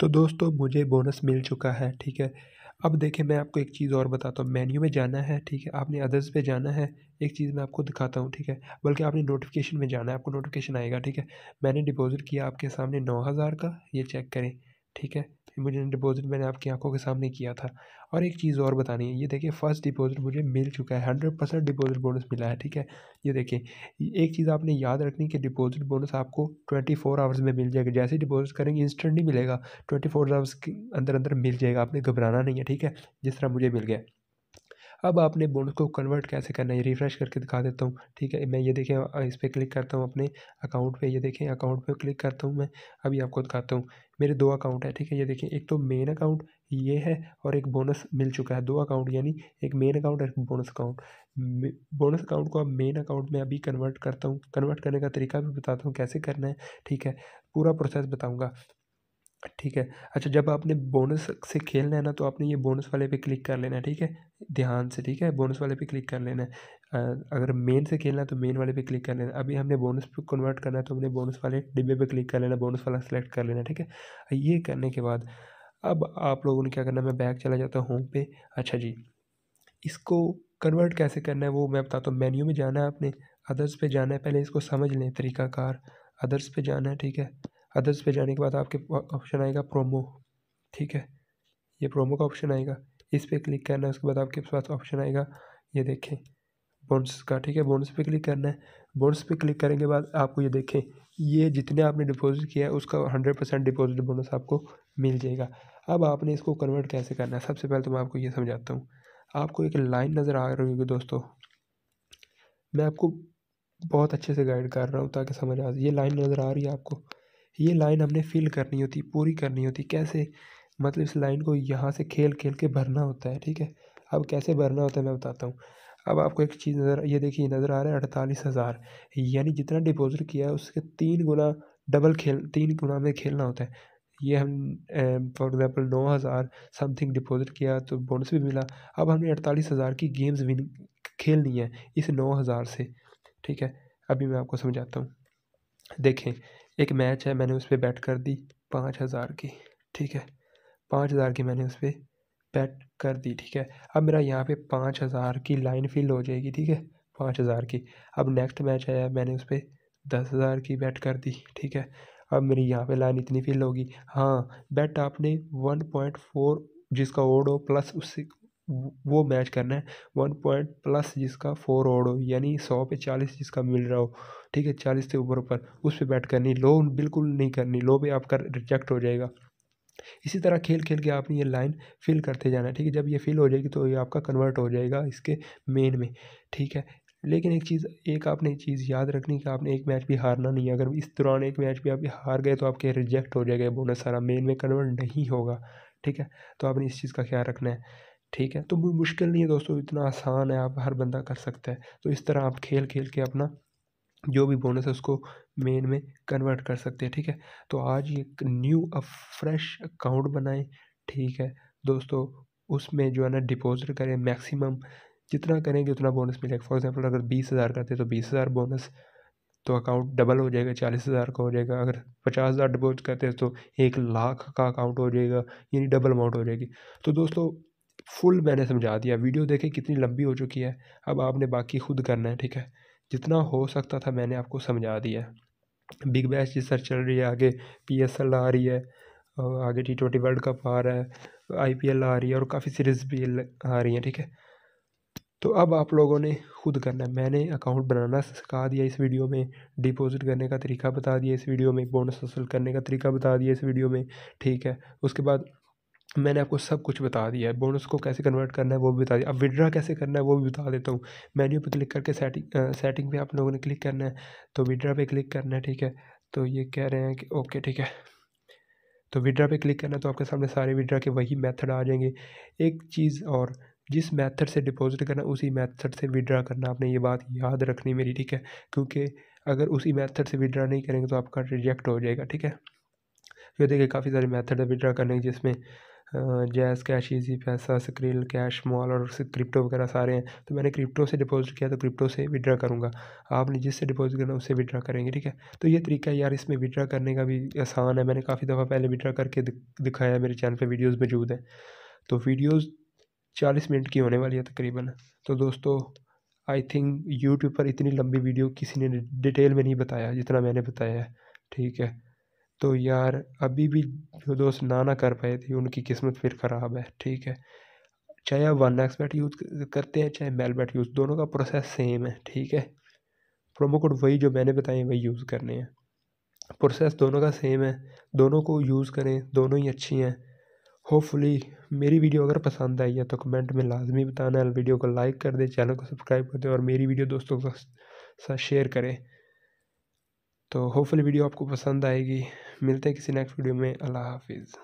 तो दोस्तों मुझे बोनस मिल चुका है ठीक है अब देखें मैं आपको एक चीज़ और बताता हूँ मेन्यू में जाना है ठीक है आपने अदर्स पे जाना है एक चीज़ मैं आपको दिखाता हूँ ठीक है बल्कि आपने नोटिफिकेशन में जाना है आपको नोटिफिकेशन आएगा ठीक है मैंने डिपॉजिट किया आपके सामने नौ हज़ार का ये चेक करें ठीक है मुझे डिपॉजिट मैंने आपकी आंखों के सामने किया था और एक चीज़ और बतानी है ये देखिए फर्स्ट डिपॉजिट मुझे मिल चुका है हंड्रेड परसेंट डिपॉजिट बोनस मिला है ठीक है ये देखिए एक चीज़ आपने याद रखनी कि डिपॉजिट बोनस आपको ट्वेंटी फोर आवर्स में मिल जाएगा जैसे डिपॉजिट करेंगे इंस्टेंटली मिलेगा ट्वेंटी फोर आवर्स के अंदर अंदर मिल जाएगा आपने घबराना नहीं है ठीक है जिस तरह मुझे मिल गया अब आपने बोनस को कन्वर्ट कैसे करना है रिफ्रेश करके दिखा देता हूँ ठीक है मैं ये देखें इस पर क्लिक करता हूँ अपने अकाउंट पे ये देखें अकाउंट पे क्लिक करता हूँ मैं अभी आपको दिखाता हूँ मेरे दो अकाउंट है ठीक है ये देखें एक तो मेन अकाउंट ये है और एक बोनस मिल चुका है दो अकाउंट यानी एक मेन अकाउंट और एक बोनस अकाउंट बोनस अकाउंट को अब मेन अकाउंट में अभी कन्वर्ट करता हूँ कन्वर्ट करने का तरीका भी बताता हूँ कैसे करना है ठीक है पूरा प्रोसेस बताऊँगा ठीक है अच्छा जब आपने बोनस से खेलना है ना तो आपने ये बोनस वाले पे क्लिक कर लेना है ठीक है ध्यान से ठीक है बोनस वाले पे क्लिक कर लेना है अगर मेन से खेलना है तो मेन वाले पे क्लिक कर लेना अभी हमने बोनस पे कन्वर्ट करना है तो हमने बोनस वाले डिब्बे पे क्लिक कर लेना बोनस वाला सेलेक्ट कर लेना ठीक है ये करने के बाद अब आप लोगों ने क्या करना मैं बैक चला जाता हूँ होम पे अच्छा जी इसको कन्वर्ट कैसे करना है वो मैं बताता हूँ मेन्यू में जाना है आपने अदर्स पर जाना है पहले इसको समझ लें तरीकाकार अदर्स पे जाना है ठीक है अदर्स पे जाने के बाद आपके ऑप्शन आएगा प्रोमो ठीक है ये प्रोमो का ऑप्शन आएगा इस पर क्लिक करना है उसके बाद आपके पास ऑप्शन आएगा ये देखें बोनस का ठीक है बोनस पे क्लिक करना है बोनस पे क्लिक करने के बाद आपको ये देखें ये जितने आपने डिपॉजिट किया है उसका हंड्रेड परसेंट डिपॉजिट बोनस आपको मिल जाएगा अब आपने इसको कन्वर्ट कैसे करना है सबसे पहले तो मैं आपको ये समझाता हूँ आपको एक लाइन नज़र आ रही होगी दोस्तों मैं आपको बहुत अच्छे से गाइड कर रहा हूँ ताकि समझ आ ये लाइन नज़र आ रही है आपको ये लाइन हमने फिल करनी होती पूरी करनी होती कैसे मतलब इस लाइन को यहाँ से खेल खेल के भरना होता है ठीक है अब कैसे भरना होता है मैं बताता हूँ अब आपको एक चीज़ नज़र ये देखिए नज़र आ रहा है अड़तालीस हज़ार यानी जितना डिपॉजिट किया है उसके तीन गुना डबल खेल तीन गुना में खेलना होता है ये हम फॉर एग्ज़ाम्पल नौ हज़ार समथिंग डिपॉजिट किया तो बोनस भी मिला अब हमने अड़तालीस हज़ार की गेम्स विन खेलनी है इस नौ हज़ार से ठीक है अभी मैं आपको समझाता हूँ देखें एक मैच है मैंने उस पर बैट कर दी पाँच हज़ार की ठीक है पाँच हज़ार की मैंने उस पर बैट कर दी ठीक है अब मेरा यहाँ पे पाँच हज़ार की लाइन फिल हो जाएगी ठीक है पाँच हज़ार की अब नेक्स्ट मैच आया मैंने उस पर दस हज़ार की बैट कर दी ठीक है अब मेरी यहाँ पे लाइन इतनी फिल होगी हाँ बैट आपने वन पॉइंट फोर जिसका ओड हो प्लस उससे वो मैच करना है वन पॉइंट प्लस जिसका फोर ओड हो यानी सौ पे चालीस जिसका मिल रहा हो ठीक है चालीस से ऊपर ऊपर उस पर बैट करनी लो बिल्कुल नहीं करनी लो भी आपका रिजेक्ट हो जाएगा इसी तरह खेल खेल के आपने ये लाइन फिल करते जाना है ठीक है जब ये फिल हो जाएगी तो ये आपका कन्वर्ट हो जाएगा इसके मेन में ठीक है लेकिन एक चीज़ एक आपने चीज़ याद रखनी कि आपने एक मैच भी हारना नहीं है अगर इस दौरान एक मैच भी आप हार गए तो आपके रिजेक्ट हो जाएगा बोनस सारा मेन में कन्वर्ट नहीं होगा ठीक है तो आपने इस चीज़ का ख्याल रखना है ठीक है तो मुश्किल नहीं है दोस्तों इतना आसान है आप हर बंदा कर सकता है तो इस तरह आप खेल खेल के अपना जो भी बोनस है उसको मेन में कन्वर्ट कर सकते हैं ठीक है तो आज एक न्यू अ फ्रेश अकाउंट बनाएं ठीक है दोस्तों उसमें जो है ना डिपॉजिट करें मैक्सिमम जितना करेंगे उतना बोनस मिलेगा फॉर एग्जांपल अगर बीस हज़ार करते तो बीस हज़ार बोनस तो अकाउंट डबल हो जाएगा चालीस हज़ार का हो जाएगा अगर पचास हज़ार डिपोजिट करते हैं तो एक लाख का अकाउंट हो जाएगा यानी डबल अमाउंट हो जाएगी तो दोस्तों फुल मैंने समझा दिया वीडियो देखें कितनी लंबी हो चुकी है अब आपने बाकी खुद करना है ठीक है जितना हो सकता था मैंने आपको समझा दिया बिग बैश रिसर्च चल रही है आगे पी एस एल आ रही है और आगे टी ट्वेंटी वर्ल्ड कप आ रहा है आई पी एल आ रही है और काफ़ी सीरीज़ भी आ रही हैं ठीक है तो अब आप लोगों ने खुद करना है मैंने अकाउंट बनाना सिखा दिया इस वीडियो में डिपॉजिट करने का तरीका बता दिया इस वीडियो में बोनस हासिल करने का तरीका बता दिया इस वीडियो में ठीक है उसके बाद मैंने आपको सब कुछ बता दिया है बोनस को कैसे कन्वर्ट करना है वो भी बता दिया अब विड्रा कैसे करना है वो भी बता देता हूँ मेन्यू पे क्लिक करके सेटिंग सेटिंग पे आप लोगों ने क्लिक करना है तो विड्रा पे क्लिक करना है ठीक है तो ये कह रहे हैं कि ओके ठीक है तो विड्रा पे क्लिक करना है तो आपके सामने सारे विड्रा के वही मैथड आ जाएंगे एक चीज़ और जिस मैथड से डिपॉजिट करना उसी मैथड से विड्रा करना आपने ये बात याद रखनी मेरी ठीक है क्योंकि अगर उसी मैथड से विड्रा नहीं करेंगे तो आपका रिजेक्ट हो जाएगा ठीक है ये देखिए काफ़ी सारे मेथड है विड्रा करने के जिसमें जैस cash Easypaisa Skrill Cashmaal और क्रिप्टो वगैरह सारे हैं तो मैंने क्रिप्टो से डिपॉजिट किया तो क्रिप्टो से विड्रा करूँगा आपने जिससे डिपॉजिट करना उससे विड्रा करेंगे ठीक है तो ये तरीका यार इसमें विड्रा करने का भी आसान है मैंने काफ़ी दफ़ा पहले विड्रा करके दिखाया है मेरे चैनल पर वीडियोज़ मौजूद हैं तो वीडियोज़ चालीस मिनट की होने वाली है तकरीबन तो दोस्तों आई थिंक यूट्यूब पर इतनी लंबी वीडियो किसी ने डिटेल में नहीं बताया जितना मैंने बताया है ठीक है तो यार अभी भी जो दोस्त ना ना कर पाए थे उनकी किस्मत फिर ख़राब है ठीक है चाहे आप वन एक्स बैट यूज़ करते हैं चाहे मेल बैट यूज़ दोनों का प्रोसेस सेम है ठीक है प्रोमो कोड वही जो मैंने बताए वही यूज़ करने हैं प्रोसेस दोनों का सेम है दोनों को यूज़ करें दोनों ही अच्छी हैं होपफुली मेरी वीडियो अगर पसंद आई है तो कमेंट में लाजमी बताना वीडियो को लाइक कर दें चैनल को सब्सक्राइब कर दें और मेरी वीडियो दोस्तों के साथ शेयर करें तो होपफुली वीडियो आपको पसंद आएगी मिलते हैं किसी नेक्स्ट वीडियो में अल्लाह हाफिज़